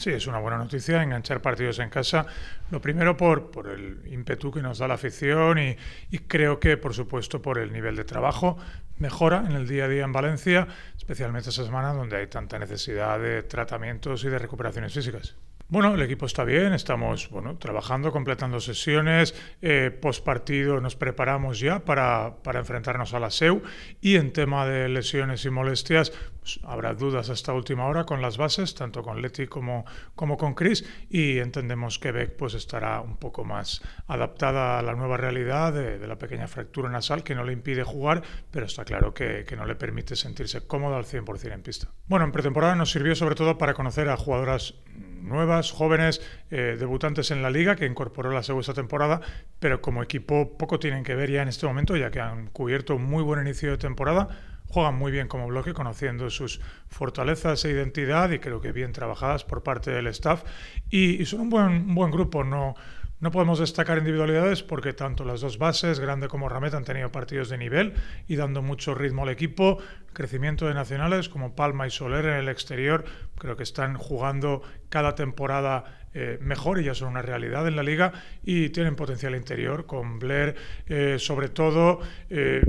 Sí, es una buena noticia enganchar partidos en casa. Lo primero por, por el ímpetu que nos da la afición y, y creo que, por supuesto, por el nivel de trabajo. Mejora en el día a día en Valencia, especialmente esa semana donde hay tanta necesidad de tratamientos y de recuperaciones físicas. Bueno, el equipo está bien, estamos bueno, trabajando, completando sesiones, eh, post partido nos preparamos ya para, para, enfrentarnos a la SEU y en tema de lesiones y molestias pues, habrá dudas hasta última hora con las bases, tanto con Leti como, como con Chris y entendemos que Beck pues, estará un poco más adaptada a la nueva realidad de, la pequeña fractura nasal que no le impide jugar, pero está claro que, que no le permite sentirse cómoda al 100% en pista. Bueno, en pretemporada nos sirvió sobre todo para conocer a jugadoras nuevas, jóvenes, eh, debutantes en la liga que incorporó la segunda temporada, pero como equipo poco tienen que ver ya en este momento, ya que han cubierto un muy buen inicio de temporada. Juegan muy bien como bloque, conociendo sus fortalezas e identidad y creo que bien trabajadas por parte del staff. Y, son un buen, un buen grupo, no, no podemos destacar individualidades porque tanto las dos bases, Grande como Ramet, han tenido partidos de nivel y dando mucho ritmo al equipo. Crecimiento de nacionales como Palma y Soler en el exterior, creo que están jugando cada temporada eh, mejor y ya son una realidad en la liga y tienen potencial interior con Blair, eh, sobre todo. Eh,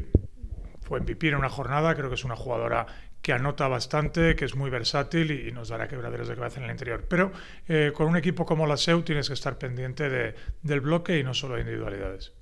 fue fue Pipí en una jornada, creo que es una jugadora que anota bastante, que es muy versátil y, nos dará quebraderos de cabeza en el interior. Pero eh, con un equipo como la SEU tienes que estar pendiente del bloque y no solo de individualidades.